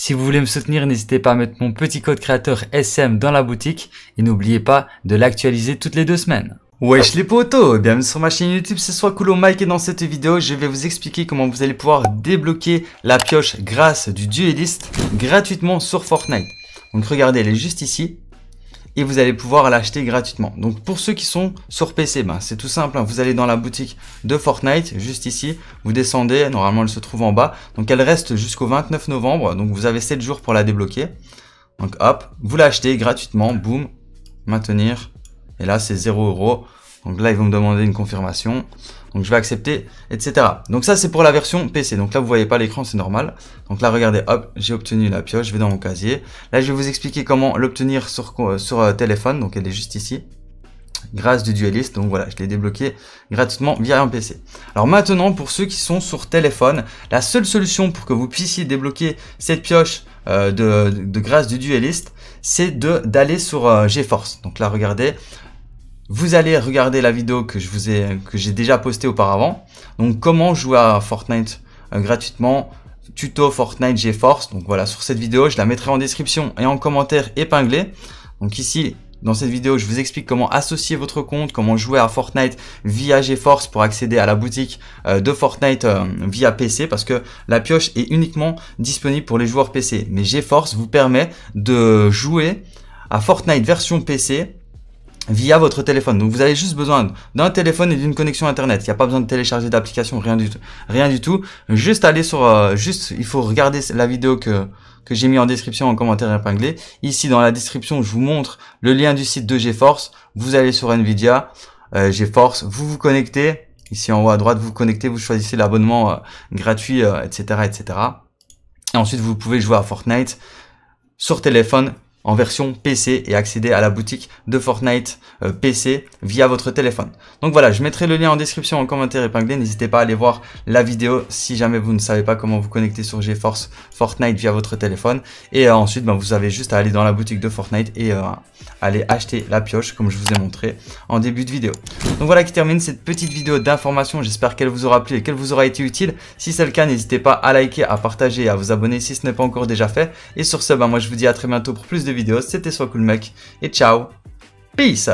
Si vous voulez me soutenir, n'hésitez pas à mettre mon petit code créateur SM dans la boutique et n'oubliez pas de l'actualiser toutes les deux semaines. Wesh les potos, bienvenue sur ma chaîne YouTube, c'est soit Coolo Mike et dans cette vidéo je vais vous expliquer comment vous allez pouvoir débloquer la pioche grâce du dueliste gratuitement sur Fortnite. Donc regardez, elle est juste ici, et vous allez pouvoir l'acheter gratuitement. Donc pour ceux qui sont sur PC, ben c'est tout simple, hein. vous allez dans la boutique de Fortnite, juste ici, vous descendez, normalement elle se trouve en bas, donc elle reste jusqu'au 29 novembre, donc vous avez 7 jours pour la débloquer. Donc hop, vous l'achetez gratuitement, boum, maintenir, et là c'est 0 euros. Donc là, ils vont me demander une confirmation. Donc je vais accepter, etc. Donc ça, c'est pour la version PC. Donc là, vous voyez pas l'écran, c'est normal. Donc là, regardez, hop, j'ai obtenu la pioche, je vais dans mon casier. Là, je vais vous expliquer comment l'obtenir sur, euh, euh, téléphone. Donc elle est juste ici grâce du Duelist. Donc voilà, je l'ai débloqué gratuitement via un PC. Alors maintenant, pour ceux qui sont sur téléphone, la seule solution pour que vous puissiez débloquer cette pioche euh, de, grâce du Duelist, c'est d'aller sur GeForce. Donc là, regardez, vous allez regarder la vidéo que je vous ai que j'ai déjà postée auparavant. Donc comment jouer à Fortnite euh, gratuitement tuto Fortnite GeForce. Donc voilà, sur cette vidéo, je la mettrai en description et en commentaire épinglé. Donc ici, dans cette vidéo, je vous explique comment associer votre compte, comment jouer à Fortnite via GeForce pour accéder à la boutique euh, de Fortnite euh, via PC parce que la pioche est uniquement disponible pour les joueurs PC. Mais GeForce vous permet de jouer à Fortnite version PC via votre téléphone. Donc vous avez juste besoin d'un téléphone et d'une connexion internet. Il n'y a pas besoin de télécharger d'application, rien du tout, rien du tout. Juste aller sur, euh, juste, il faut regarder la vidéo que que j'ai mis en description en commentaire épinglé. Ici dans la description, je vous montre le lien du site de GeForce. Vous allez sur Nvidia, euh, GeForce, vous vous connectez. Ici en haut à droite, vous connectez, vous choisissez l'abonnement euh, gratuit, etc., etc. Et ensuite, vous pouvez jouer à Fortnite sur téléphone en version PC et accéder à la boutique de Fortnite euh, PC via votre téléphone. Donc voilà, je mettrai le lien en description, en commentaire épinglé. N'hésitez pas à aller voir la vidéo si jamais vous ne savez pas comment vous connecter sur GeForce Fortnite via votre téléphone. Et euh, ensuite, ben, vous avez juste à aller dans la boutique de Fortnite et euh, aller acheter la pioche comme je vous ai montré en début de vidéo. Donc voilà qui termine cette petite vidéo d'information. J'espère qu'elle vous aura plu et qu'elle vous aura été utile. Si c'est le cas, n'hésitez pas à liker, à partager, à vous abonner si ce n'est pas encore déjà fait. Et sur ce, ben, moi je vous dis à très bientôt pour plus de vidéos. C'était soit Cool Mec et ciao. Peace